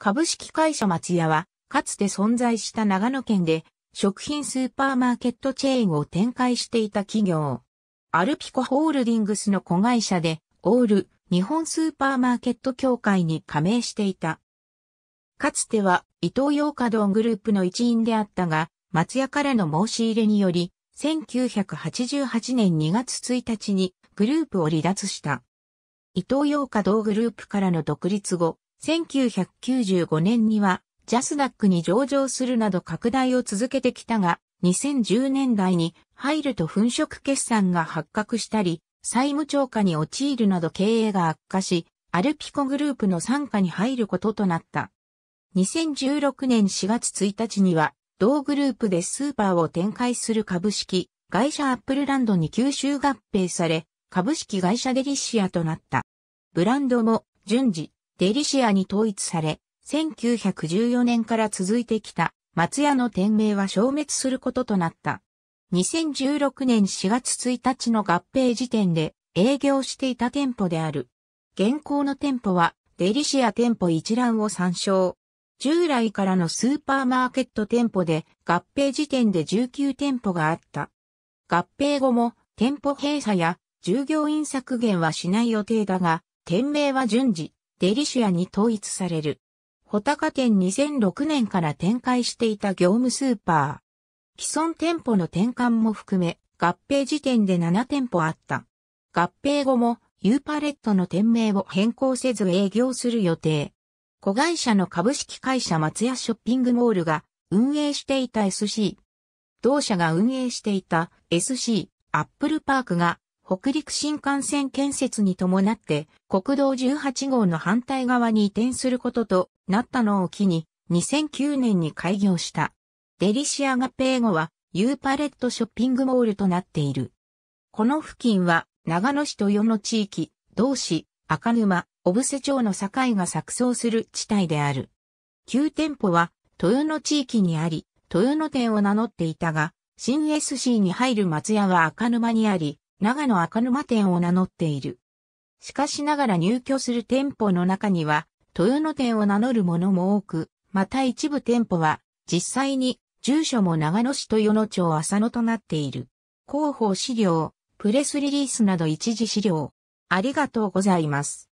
株式会社松屋は、かつて存在した長野県で、食品スーパーマーケットチェーンを展開していた企業。アルピコホールディングスの子会社で、オール、日本スーパーマーケット協会に加盟していた。かつては、伊東洋華堂グループの一員であったが、松屋からの申し入れにより、1988年2月1日にグループを離脱した。伊東洋華堂グループからの独立後、1995年にはジャスダックに上場するなど拡大を続けてきたが、2010年代に入ると粉飾決算が発覚したり、債務超過に陥るなど経営が悪化し、アルピコグループの参加に入ることとなった。2016年4月1日には、同グループでスーパーを展開する株式、会社アップルランドに吸収合併され、株式会社デリシアとなった。ブランドも順次、デリシアに統一され、1914年から続いてきた松屋の店名は消滅することとなった。2016年4月1日の合併時点で営業していた店舗である。現行の店舗はデリシア店舗一覧を参照。従来からのスーパーマーケット店舗で合併時点で19店舗があった。合併後も店舗閉鎖や従業員削減はしない予定だが、店名は順次デリシアに統一される。穂高店2006年から展開していた業務スーパー。既存店舗の転換も含め、合併時点で7店舗あった。合併後も、ユーパレットの店名を変更せず営業する予定。子会社の株式会社松屋ショッピングモールが運営していた SC。同社が運営していた SC アップルパークが北陸新幹線建設に伴って国道18号の反対側に移転することとなったのを機に2009年に開業した。デリシアガペー後はユーパレットショッピングモールとなっている。この付近は長野市と与野地域、同市、赤沼、小布施町の境が錯綜する地帯である。旧店舗は豊野地域にあり、豊野店を名乗っていたが、新 SC に入る松屋は赤沼にあり、長野赤沼店を名乗っている。しかしながら入居する店舗の中には、豊野店を名乗る者も多く、また一部店舗は、実際に、住所も長野市豊野町浅野となっている。広報資料、プレスリリースなど一時資料。ありがとうございます。